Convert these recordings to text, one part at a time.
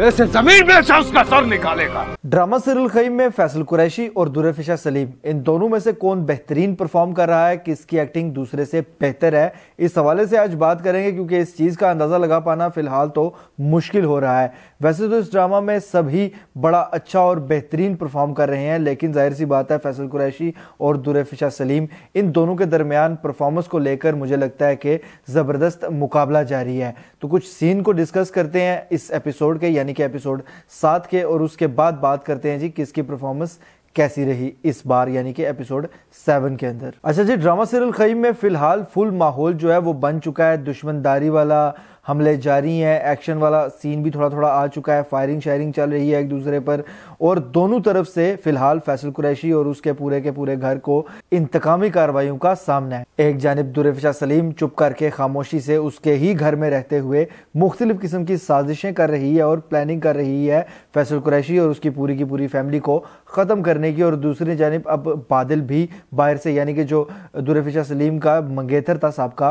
ऐसे जमीन में से उसका सर निकालेगा ड्रामा सीरियल खईम में फैसल कुरैशी और दुरफिशा सलीम इन दोनों में से कौन बेहतरीन परफॉर्म कर रहा है किसकी एक्टिंग दूसरे से बेहतर है इस हवाले से आज बात करेंगे क्योंकि इस चीज का अंदाजा लगा पाना फिलहाल तो मुश्किल हो रहा है वैसे तो इस ड्रामा में सभी बड़ा अच्छा और बेहतरीन परफॉर्म कर रहे हैं लेकिन जाहिर सी बात है फैसल कुरैशी और दुरफिशा सलीम इन दोनों के दरमियान परफॉर्मेंस को लेकर मुझे लगता है कि जबरदस्त मुकाबला जारी है तो कुछ सीन को डिस्कस करते हैं इस एपिसोड के यानी कि एपिसोड सात के और उसके बाद बात करते हैं जी किसकी परफॉर्मेंस कैसी रही इस बार यानी कि एपिसोड सेवन के अंदर अच्छा जी ड्रामा सीरियल खईम में फिलहाल फुल माहौल जो है वो बन चुका है दुश्मनदारी वाला हमले जारी हैं एक्शन वाला सीन भी थोड़ा थोड़ा आ चुका है फायरिंग शायरिंग चल रही है एक दूसरे पर और दोनों तरफ से फिलहाल फैसल कुरैशी और उसके पूरे के पूरे घर को इंतकामी कार्रवाई का सामना है एक जानब दुरफा सलीम चुप करके खामोशी से उसके ही घर में रहते हुए मुख्तलिफ किस्म की साजिशें कर रही है और प्लानिंग कर रही है फैसल कुरैशी और उसकी पूरी की पूरी फैमिली को ख़त्म करने करने की और दूसरी जानब अब बादल भी बाहर से यानी कि जो दुरफिशा सलीम का मंगेतर था साहब का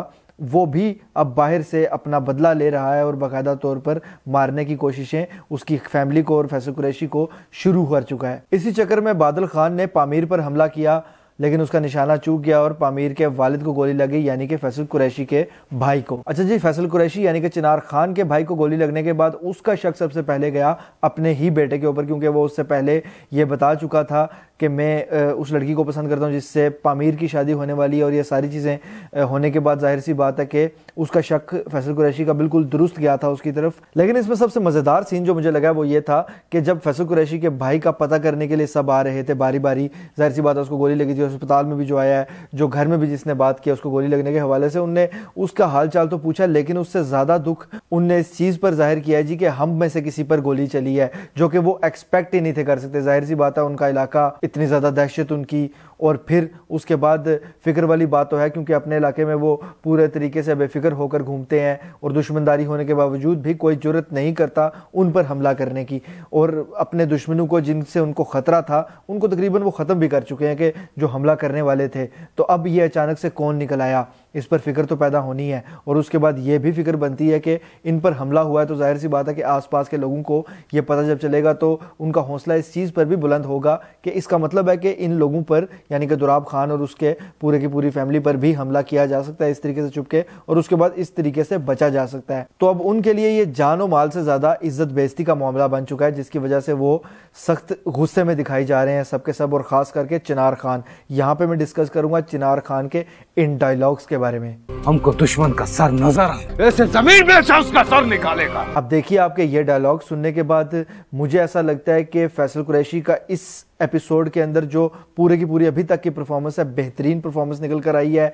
वो भी अब बाहर से अपना बदला ले रहा है और बाकायदा तौर पर मारने की कोशिशें उसकी फैमिली को और फैसल कुरैशी को शुरू कर चुका है इसी चक्कर में बादल खान ने पामीर पर हमला किया लेकिन उसका निशाना चूक गया और पामीर के वालिद को गोली लगी यानी कि फैसल कुरैशी के भाई को अच्छा जी फैसल कुरैशी यानी कि चिनार खान के भाई को गोली लगने के बाद उसका शक सबसे पहले गया अपने ही बेटे के ऊपर क्योंकि वो उससे पहले ये बता चुका था कि मैं उस लड़की को पसंद करता हूँ जिससे पामीर की शादी होने वाली है और ये सारी चीज़ें होने के बाद जाहिर सी बात है कि उसका शक फैसल कुरैशी का बिल्कुल दुरुस्त गया था उसकी तरफ लेकिन इसमें सबसे मज़ेदार सीन जो मुझे लगा वो ये था कि जब फैसल कुरैशी के भाई का पता करने के लिए सब आ रहे थे बारी बारी जाहिर सी बात है उसको गोली लगी थी अस्पताल में भी जो आया है जो घर में भी जिसने बात किया उसको गोली लगने के हवाले से उनने उसका हाल चाल तो पूछा लेकिन उससे ज़्यादा दुख उनने इस चीज़ पर जाहिर किया जी कि हम में से किसी पर गोली चली है जो कि वो एक्सपेक्ट ही नहीं थे कर सकते जाहिर सी बात है उनका इलाका इतनी ज़्यादा दहशत उनकी और फिर उसके बाद फ़िक्र वाली बात तो है क्योंकि अपने इलाके में वो पूरे तरीके से बेफिक्र होकर घूमते हैं और दुश्मनदारी होने के बावजूद भी कोई जरूरत नहीं करता उन पर हमला करने की और अपने दुश्मनों को जिनसे उनको ख़तरा था उनको तकरीबन वो ख़त्म भी कर चुके हैं कि जो हमला करने वाले थे तो अब ये अचानक से कौन निकल आया इस पर फिक्र तो पैदा होनी है और उसके बाद ये भी फिक्र बनती है कि इन पर हमला हुआ है तो जाहिर सी बात है कि आसपास के लोगों को ये पता जब चलेगा तो उनका हौसला इस चीज़ पर भी बुलंद होगा कि इसका मतलब है कि इन लोगों पर यानी कि दुराब खान और उसके पूरे की पूरी फैमिली पर भी हमला किया जा सकता है इस तरीके से चुपके और उसके बाद इस तरीके से बचा जा सकता है तो अब उनके लिए ये जान और माल से ज़्यादा इज्जत बेजती का मामला बन चुका है जिसकी वजह से वो सख्त गुस्से में दिखाई जा रहे हैं सबके सब और ख़ास करके चिनार खान यहाँ पर मैं डिस्कस करूँगा चिनार खान के इन डायलॉग्स के बारे में हमको दुश्मन का सर नजर आया ऐसे जमीन में से उसका सर निकालेगा अब देखिए आपके ये डायलॉग सुनने के बाद मुझे ऐसा लगता है कि फैसल कुरैशी का इस एपिसोड के अंदर जो पूरे की पूरी अभी तक की परफॉर्मेंस है बेहतरीन परफॉर्मेंस निकल कर आई है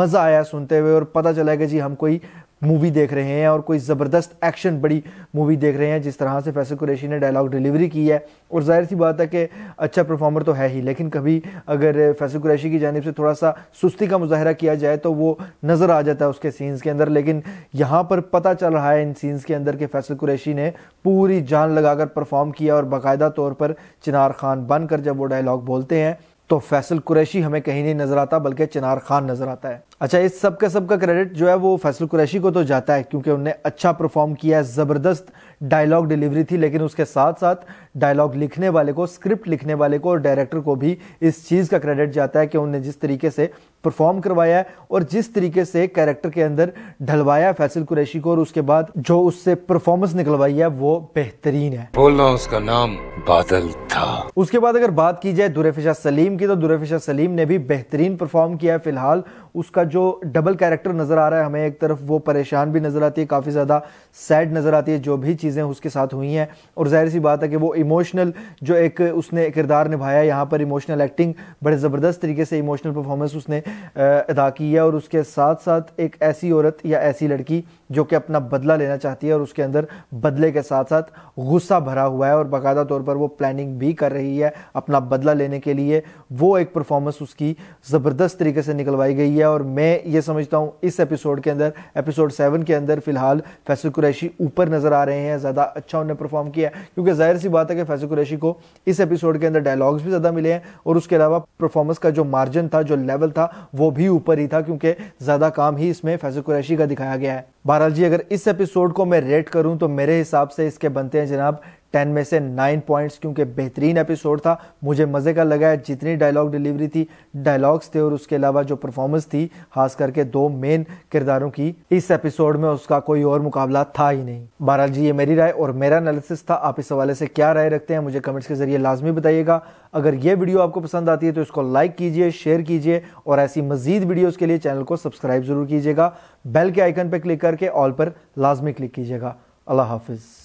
मज़ा आया सुनते हुए और पता चला कि जी हम कोई मूवी देख रहे हैं और कोई ज़बरदस्त एक्शन बड़ी मूवी देख रहे हैं जिस तरह से फैसल कुरेशी ने डायलॉग डिलीवरी की है और जाहिर सी बात है कि अच्छा परफॉर्मर तो है ही लेकिन कभी अगर फैसल कुरेशी की जानब से थोड़ा सा सुस्ती का मुजाहरा किया जाए तो वो नज़र आ जाता है उसके सीन्स के अंदर लेकिन यहाँ पर पता चल रहा है इन सीन्स के अंदर कि फैसल कुरेशी ने पूरी जान लगाकर परफॉर्म किया और बाकायदा तौर पर चिनार खान बनकर जब वो डायलॉग बोलते हैं तो फैसल कुरैशी हमें कहीं नहीं नज़र आता बल्कि चिनार खान नज़र आता है अच्छा इस सब का सब का क्रेडिट जो है वो फैसल कुरैशी को तो जाता है क्योंकि उनने अच्छा परफॉर्म किया है ज़बरदस्त डायलॉग डिलीवरी थी लेकिन उसके साथ साथ डायलॉग लिखने वाले को स्क्रिप्ट लिखने वाले को और डायरेक्टर को भी इस चीज़ का क्रेडिट जाता है कि उनने जिस तरीके से परफॉर्म करवाया है और जिस तरीके से कैरेक्टर के अंदर ढलवाया फैसल कुरैशी को और उसके बाद जो उससे परफॉर्मेंस निकलवाई है वो बेहतरीन है बोलना उसका नाम बादल था उसके बाद अगर बात की जाए दुरेफिशा सलीम की तो दुरेफिशा सलीम ने भी बेहतरीन परफॉर्म किया है फिलहाल उसका जो डबल कैरेक्टर नज़र आ रहा है हमें एक तरफ वो परेशान भी नज़र आती है काफ़ी ज़्यादा सैड नज़र आती है जो भी चीज़ें उसके साथ हुई हैं और जाहिर सी बात है कि वो इमोशनल जो एक उसने किरदार निभाया यहाँ पर इमोशनल एक्टिंग बड़े ज़बरदस्त तरीके से इमोशनल परफॉर्मेंस उसने अदा की है और उसके साथ साथ एक ऐसी औरत या ऐसी लड़की जो कि अपना बदला लेना चाहती है और उसके अंदर बदले के साथ साथ गुस्सा भरा हुआ है और बाकायदा तौर पर वो प्लानिंग भी कर रही है अपना बदला लेने के लिए वो एक परफॉर्मेंस उसकी ज़बरदस्त तरीके से निकलवाई गई है और मैं ये समझता हूँ इस एपिसोड के अंदर एपिसोड सेवन के अंदर फिलहाल फैसल कुरैशी ऊपर नज़र आ रहे हैं ज़्यादा अच्छा उन्हें परफॉर्म किया है क्योंकि जाहिर सी बात है कि फैसल कुरैशी को इस एपिसोड के अंदर डायलॉग्स भी ज़्यादा मिले हैं और उसके अलावा परफॉर्मेंस का जो मार्जिन था जो लेवल था वो भी ऊपर ही था क्योंकि ज़्यादा काम ही इसमें फैसल कुरैशी का दिखाया गया है महाराज जी अगर इस एपिसोड को मैं रेट करूं तो मेरे हिसाब से इसके बनते हैं जनाब टेन में से नाइन पॉइंट्स क्योंकि बेहतरीन एपिसोड था मुझे मज़े का लगा है जितनी डायलॉग डिलीवरी थी डायलॉग्स थे और उसके अलावा जो परफॉर्मेंस थी खास करके दो मेन किरदारों की इस एपिसोड में उसका कोई और मुकाबला था ही नहीं बहरहाल जी ये मेरी राय और मेरा एनालिसिस था आप इस हवाले से क्या राय रखते हैं मुझे कमेंट्स के जरिए लाजमी बताइएगा अगर ये वीडियो आपको पसंद आती है तो इसको लाइक कीजिए शेयर कीजिए और ऐसी मजीद वीडियोज़ के लिए चैनल को सब्सक्राइब जरूर कीजिएगा बेल के आइकन पर क्लिक करके ऑल पर लाजमी क्लिक कीजिएगा अल्लाह हाफिज़